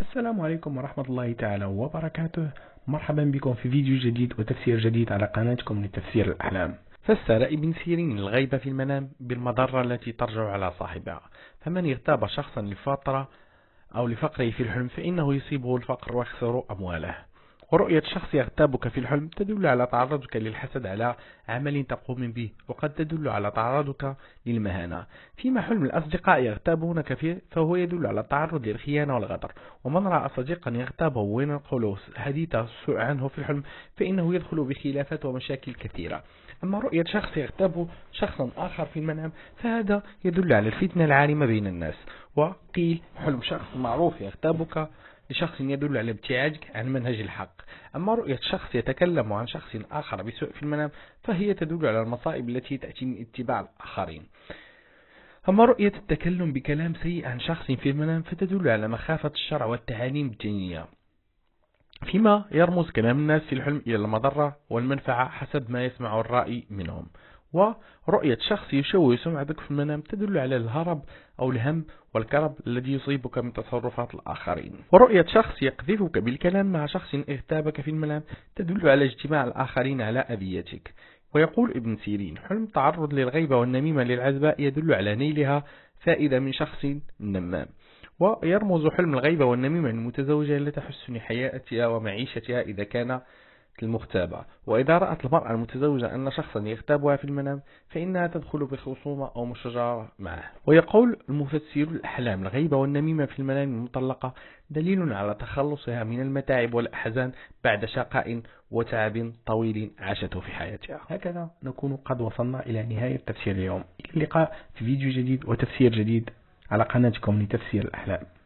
السلام عليكم ورحمة الله تعالى وبركاته مرحبا بكم في فيديو جديد وتفسير جديد على قناتكم لتفسير الأحلام فسر ابن سيرين الغيبة في المنام بالمضرة التي ترجع على صاحبها فمن اغتاب شخصا لفترة أو لفقره في الحلم فإنه يصيبه الفقر ويخسر أمواله ورؤية شخص يغتابك في الحلم تدل على تعرضك للحسد على عمل تقوم به وقد تدل على تعرضك للمهانة فيما حلم الأصدقاء يغتابونك فيه فهو يدل على التعرض للخيانة والغدر ومن رأى صديقا يغتابه وينقل حديث سوء عنه في الحلم فإنه يدخل بخلافات ومشاكل كثيرة أما رؤية شخص يغتاب شخصا آخر في المنام فهذا يدل على الفتنة العارمة بين الناس وقيل حلم شخص معروف يغتابك لشخص يدل على ابتعادك عن منهج الحق أما رؤية شخص يتكلم عن شخص آخر بسوء في المنام فهي تدل على المصائب التي تأتي من اتباع الآخرين أما رؤية التكلم بكلام سيء عن شخص في المنام فتدل على مخافة الشرع والتعاليم الدينية فيما يرمز كلام الناس في الحلم إلى المضرة والمنفعة حسب ما يسمع الرأي منهم ورؤية شخص يشوه سمعتك في المنام تدل على الهرب أو الهم والكرب الذي يصيبك من تصرفات الآخرين ورؤية شخص يقذفك بالكلام مع شخص اغتابك في المنام تدل على اجتماع الآخرين على أذيتك ويقول ابن سيرين حلم تعرض للغيبة والنميمة للعزباء يدل على نيلها فائدة من شخص نمام ويرمز حلم الغيبة والنميمة المتزوجة لتحسن حياتها ومعيشتها إذا كان المغتابة وإذا رأت المرأة المتزوجة أن شخصا يغتابها في المنام فإنها تدخل بخصومة أو مشاجرة معه ويقول المفسر الأحلام الغيبة والنميمة في المنام المطلقة دليل على تخلصها من المتاعب والأحزان بعد شقاء وتعب طويل عاشته في حياتها هكذا نكون قد وصلنا إلى نهاية تفسير اليوم إلى اللقاء في فيديو جديد وتفسير جديد على قناتكم لتفسير الأحلام